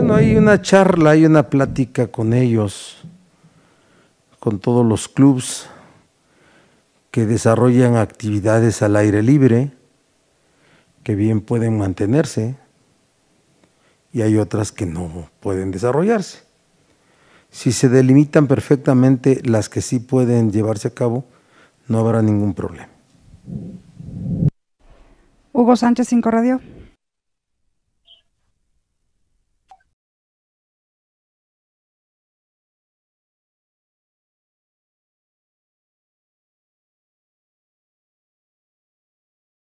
bueno, hay una charla, hay una plática con ellos, con todos los clubs que desarrollan actividades al aire libre, que bien pueden mantenerse, y hay otras que no pueden desarrollarse. Si se delimitan perfectamente las que sí pueden llevarse a cabo, no habrá ningún problema. Hugo Sánchez, Cinco Radio.